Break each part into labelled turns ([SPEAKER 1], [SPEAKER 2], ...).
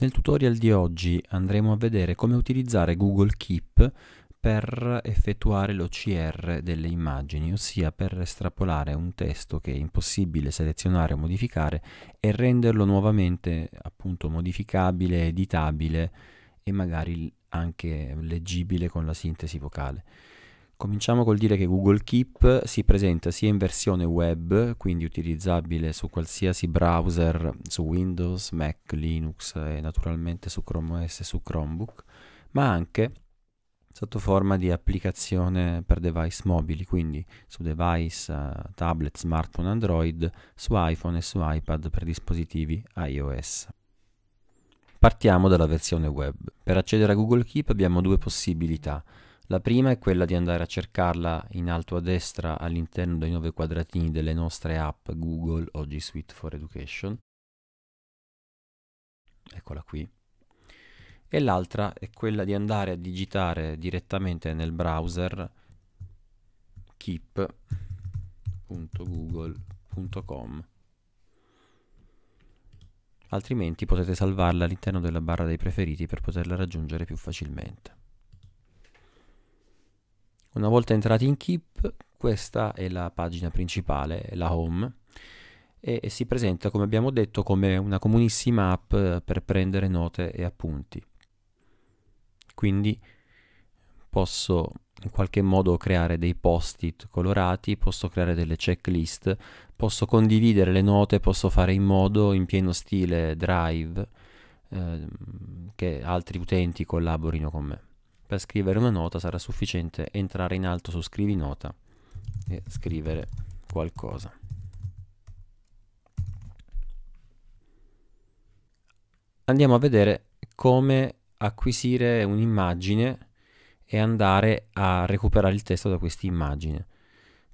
[SPEAKER 1] Nel tutorial di oggi andremo a vedere come utilizzare Google Keep per effettuare l'OCR delle immagini, ossia per estrapolare un testo che è impossibile selezionare o modificare e renderlo nuovamente appunto modificabile, editabile e magari anche leggibile con la sintesi vocale. Cominciamo col dire che Google Keep si presenta sia in versione web, quindi utilizzabile su qualsiasi browser, su Windows, Mac, Linux e naturalmente su Chrome OS e su Chromebook, ma anche sotto forma di applicazione per device mobili, quindi su device, eh, tablet, smartphone Android, su iPhone e su iPad per dispositivi iOS. Partiamo dalla versione web. Per accedere a Google Keep abbiamo due possibilità la prima è quella di andare a cercarla in alto a destra all'interno dei nove quadratini delle nostre app Google o G Suite for Education. Eccola qui. E l'altra è quella di andare a digitare direttamente nel browser keep.google.com. Altrimenti potete salvarla all'interno della barra dei preferiti per poterla raggiungere più facilmente. Una volta entrati in Keep, questa è la pagina principale, la home, e, e si presenta, come abbiamo detto, come una comunissima app per prendere note e appunti. Quindi posso in qualche modo creare dei post-it colorati, posso creare delle checklist, posso condividere le note, posso fare in modo in pieno stile Drive eh, che altri utenti collaborino con me. Per scrivere una nota sarà sufficiente entrare in alto su scrivi nota e scrivere qualcosa. Andiamo a vedere come acquisire un'immagine e andare a recuperare il testo da questa immagine.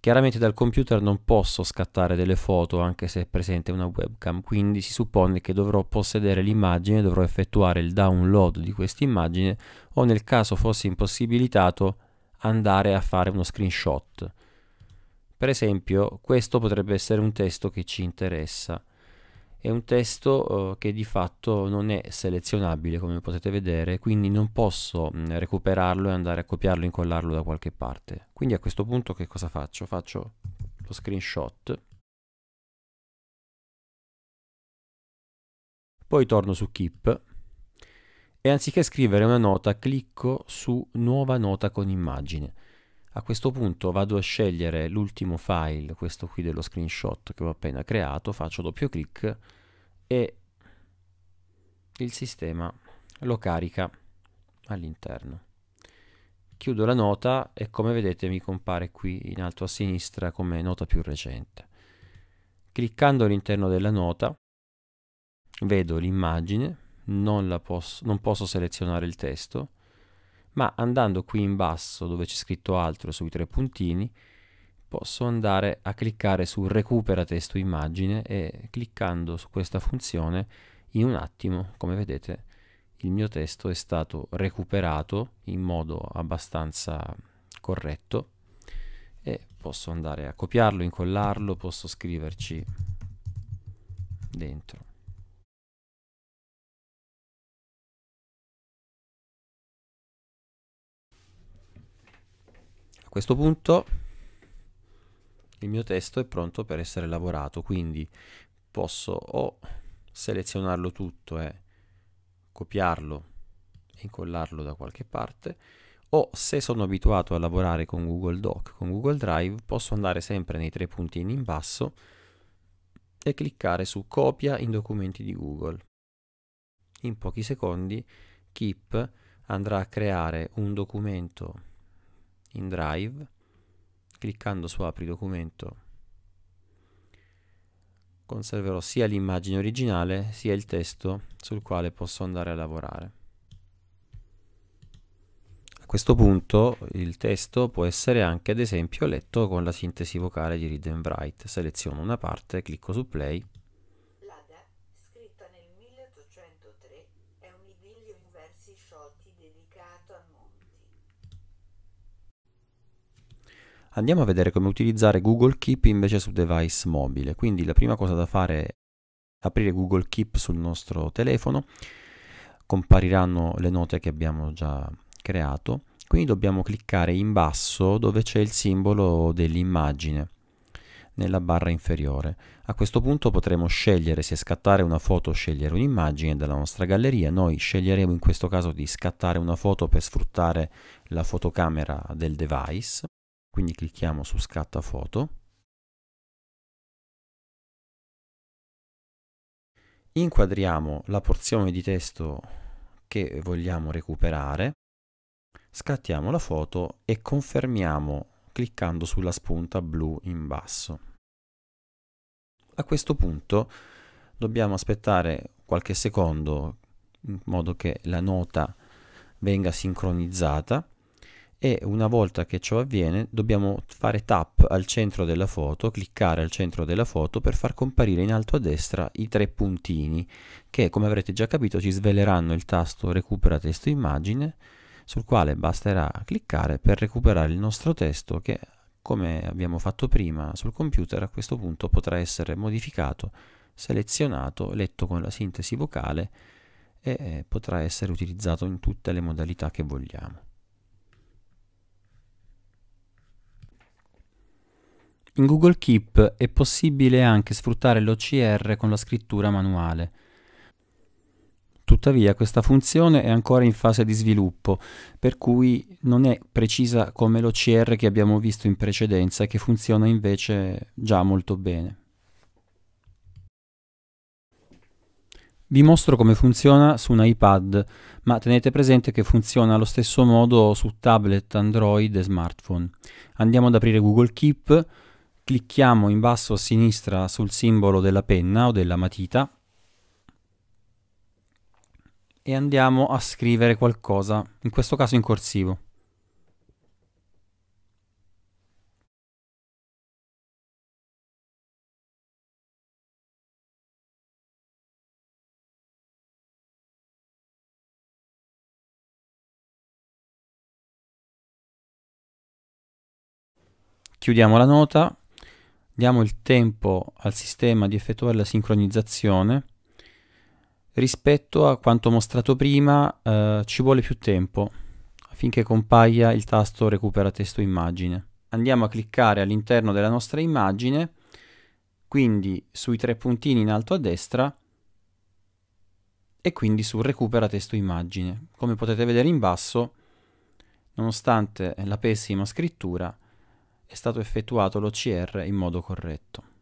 [SPEAKER 1] Chiaramente dal computer non posso scattare delle foto anche se è presente una webcam, quindi si suppone che dovrò possedere l'immagine, dovrò effettuare il download di questa immagine o nel caso fosse impossibilitato andare a fare uno screenshot. Per esempio questo potrebbe essere un testo che ci interessa è un testo eh, che di fatto non è selezionabile come potete vedere quindi non posso mh, mm, recuperarlo e andare a copiarlo e incollarlo da qualche parte quindi a questo punto che cosa faccio? faccio lo screenshot poi torno su Keep e anziché scrivere una nota clicco su nuova nota con immagine a questo punto vado a scegliere l'ultimo file, questo qui dello screenshot che ho appena creato, faccio doppio clic e il sistema lo carica all'interno. Chiudo la nota e come vedete mi compare qui in alto a sinistra come nota più recente. Cliccando all'interno della nota vedo l'immagine, non, non posso selezionare il testo, ma andando qui in basso dove c'è scritto altro sui tre puntini posso andare a cliccare su recupera testo immagine e cliccando su questa funzione in un attimo come vedete il mio testo è stato recuperato in modo abbastanza corretto e posso andare a copiarlo, incollarlo, posso scriverci dentro questo punto il mio testo è pronto per essere lavorato, quindi posso o selezionarlo tutto e copiarlo e incollarlo da qualche parte, o se sono abituato a lavorare con Google Doc, con Google Drive, posso andare sempre nei tre puntini in basso e cliccare su copia in documenti di Google. In pochi secondi Keep andrà a creare un documento in Drive, cliccando su apri documento conserverò sia l'immagine originale sia il testo sul quale posso andare a lavorare. A questo punto il testo può essere anche ad esempio letto con la sintesi vocale di Read and Write. Seleziono una parte, clicco su play. L'Ada, scritta nel 1803, è un idillio in versi sciolti dedicato al mondo Andiamo a vedere come utilizzare Google Keep invece su device mobile. Quindi la prima cosa da fare è aprire Google Keep sul nostro telefono, compariranno le note che abbiamo già creato, quindi dobbiamo cliccare in basso dove c'è il simbolo dell'immagine nella barra inferiore. A questo punto potremo scegliere se scattare una foto o scegliere un'immagine dalla nostra galleria. Noi sceglieremo in questo caso di scattare una foto per sfruttare la fotocamera del device. Quindi clicchiamo su scatta foto. Inquadriamo la porzione di testo che vogliamo recuperare, scattiamo la foto e confermiamo cliccando sulla spunta blu in basso. A questo punto dobbiamo aspettare qualche secondo in modo che la nota venga sincronizzata e una volta che ciò avviene dobbiamo fare tap al centro della foto, cliccare al centro della foto per far comparire in alto a destra i tre puntini che come avrete già capito ci sveleranno il tasto recupera testo immagine sul quale basterà cliccare per recuperare il nostro testo che come abbiamo fatto prima sul computer a questo punto potrà essere modificato, selezionato, letto con la sintesi vocale e eh, potrà essere utilizzato in tutte le modalità che vogliamo. In Google Keep è possibile anche sfruttare l'OCR con la scrittura manuale. Tuttavia questa funzione è ancora in fase di sviluppo, per cui non è precisa come l'OCR che abbiamo visto in precedenza, e che funziona invece già molto bene. Vi mostro come funziona su un iPad, ma tenete presente che funziona allo stesso modo su tablet, Android e smartphone. Andiamo ad aprire Google Keep, clicchiamo in basso a sinistra sul simbolo della penna o della matita e andiamo a scrivere qualcosa, in questo caso in corsivo. Chiudiamo la nota diamo il tempo al sistema di effettuare la sincronizzazione rispetto a quanto mostrato prima eh, ci vuole più tempo affinché compaia il tasto recupera testo immagine andiamo a cliccare all'interno della nostra immagine quindi sui tre puntini in alto a destra e quindi su recupera testo immagine come potete vedere in basso nonostante la pessima scrittura è stato effettuato l'OCR in modo corretto.